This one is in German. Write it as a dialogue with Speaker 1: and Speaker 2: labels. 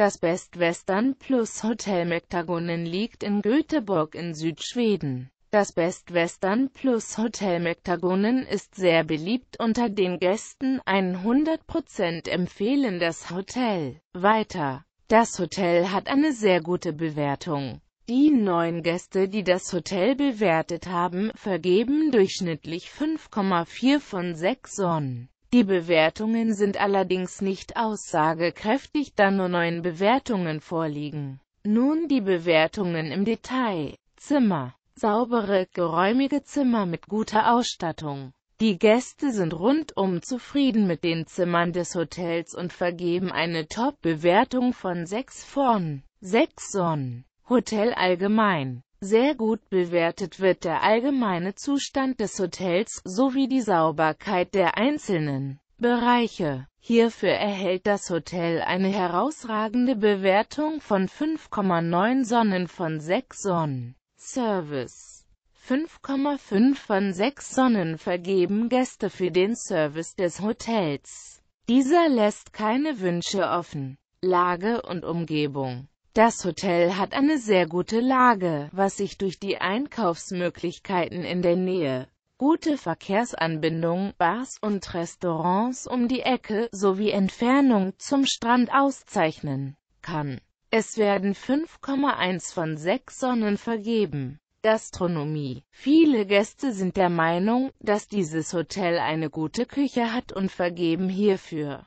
Speaker 1: Das Best Western Plus Hotel Mektagonen liegt in Göteborg in Südschweden. Das Best Western Plus Hotel Mektagonen ist sehr beliebt unter den Gästen, 100% empfehlen das Hotel. Weiter. Das Hotel hat eine sehr gute Bewertung. Die neun Gäste, die das Hotel bewertet haben, vergeben durchschnittlich 5,4 von 6 Sonnen. Die Bewertungen sind allerdings nicht aussagekräftig, da nur neun Bewertungen vorliegen. Nun die Bewertungen im Detail. Zimmer. Saubere, geräumige Zimmer mit guter Ausstattung. Die Gäste sind rundum zufrieden mit den Zimmern des Hotels und vergeben eine Top-Bewertung von 6 von 6 Sonnen. Hotel allgemein. Sehr gut bewertet wird der allgemeine Zustand des Hotels sowie die Sauberkeit der einzelnen Bereiche. Hierfür erhält das Hotel eine herausragende Bewertung von 5,9 Sonnen von 6 Sonnen. Service 5,5 von 6 Sonnen vergeben Gäste für den Service des Hotels. Dieser lässt keine Wünsche offen. Lage und Umgebung das Hotel hat eine sehr gute Lage, was sich durch die Einkaufsmöglichkeiten in der Nähe, gute Verkehrsanbindung, Bars und Restaurants um die Ecke sowie Entfernung zum Strand auszeichnen kann. Es werden 5,1 von 6 Sonnen vergeben. Gastronomie. Viele Gäste sind der Meinung, dass dieses Hotel eine gute Küche hat und vergeben hierfür